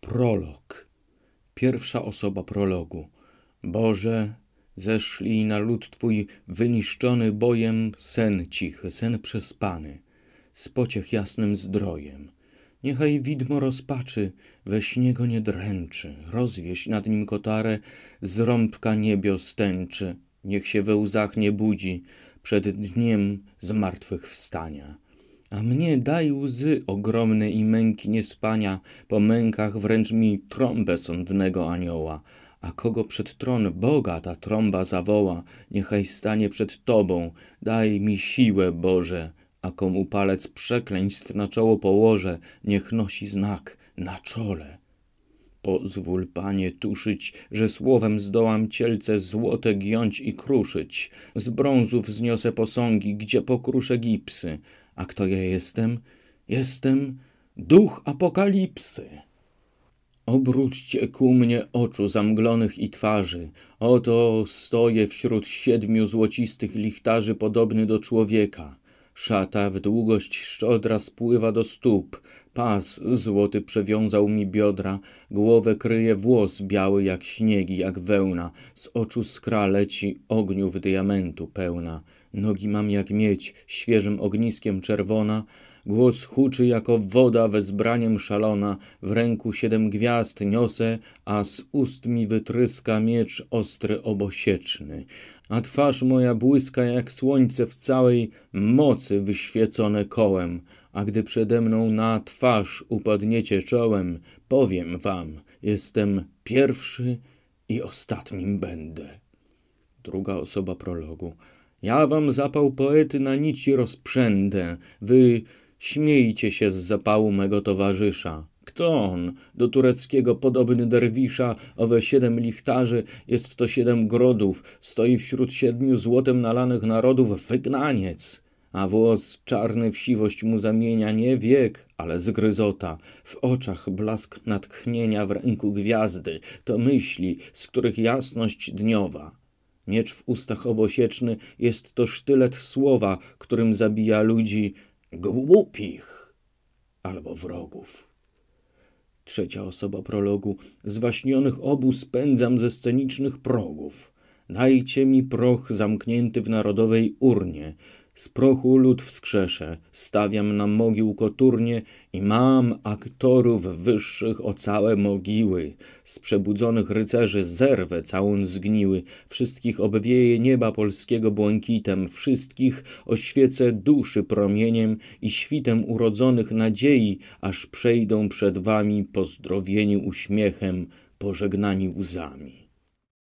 Prolog. Pierwsza osoba prologu. Boże, zeszlij na lud Twój wyniszczony bojem sen cichy, sen przespany, z pociech jasnym zdrojem. Niechaj widmo rozpaczy, we śnie go nie dręczy, rozwieś nad nim kotarę, z rąbka niebios tęczy, niech się we łzach nie budzi, przed dniem zmartwychwstania a mnie daj łzy ogromne i męki niespania, po mękach wręcz mi trąbę sądnego anioła. A kogo przed tron Boga ta trąba zawoła, niechaj stanie przed Tobą, daj mi siłę, Boże. A komu palec przekleństw na czoło położę, niech nosi znak na czole. Pozwól, Panie, tuszyć, że słowem zdołam cielce złote giąć i kruszyć. Z brązów zniosę posągi, gdzie pokruszę gipsy. A kto ja jestem? Jestem duch apokalipsy. Obróćcie ku mnie oczu zamglonych i twarzy. Oto stoję wśród siedmiu złocistych lichtarzy podobny do człowieka. Szata w długość szczodra spływa do stóp, pas złoty przewiązał mi biodra, głowę kryje włos biały jak śniegi, jak wełna, z oczu skra leci ogniów diamentu pełna. Nogi mam jak miedź, świeżym ogniskiem czerwona, głos huczy jako woda wezbraniem szalona, w ręku siedem gwiazd niosę, a z ust mi wytryska miecz ostry obosieczny, a twarz moja błyska jak słońce w całej mocy wyświecone kołem, a gdy przede mną na twarz upadniecie czołem, powiem wam, jestem pierwszy i ostatnim będę. Druga osoba prologu. Ja wam zapał poety na nici rozprzędę, wy śmiejcie się z zapału mego towarzysza. Kto on? Do tureckiego podobny derwisza, owe siedem lichtarzy, jest to siedem grodów, stoi wśród siedmiu złotem nalanych narodów wygnaniec. A włos czarny w siwość mu zamienia nie wiek, ale zgryzota. W oczach blask natchnienia, w ręku gwiazdy. To myśli, z których jasność dniowa. Miecz w ustach obosieczny jest to sztylet słowa, którym zabija ludzi głupich albo wrogów. Trzecia osoba prologu. Zwaśnionych obu spędzam ze scenicznych progów. Dajcie mi proch zamknięty w narodowej urnie. Z prochu lud wskrzeszę, stawiam na mogił koturnie i mam aktorów wyższych o całe mogiły. Z przebudzonych rycerzy zerwę całun zgniły, wszystkich obwieje nieba polskiego błękitem, wszystkich oświecę duszy promieniem i świtem urodzonych nadziei, aż przejdą przed wami pozdrowieni uśmiechem, pożegnani łzami.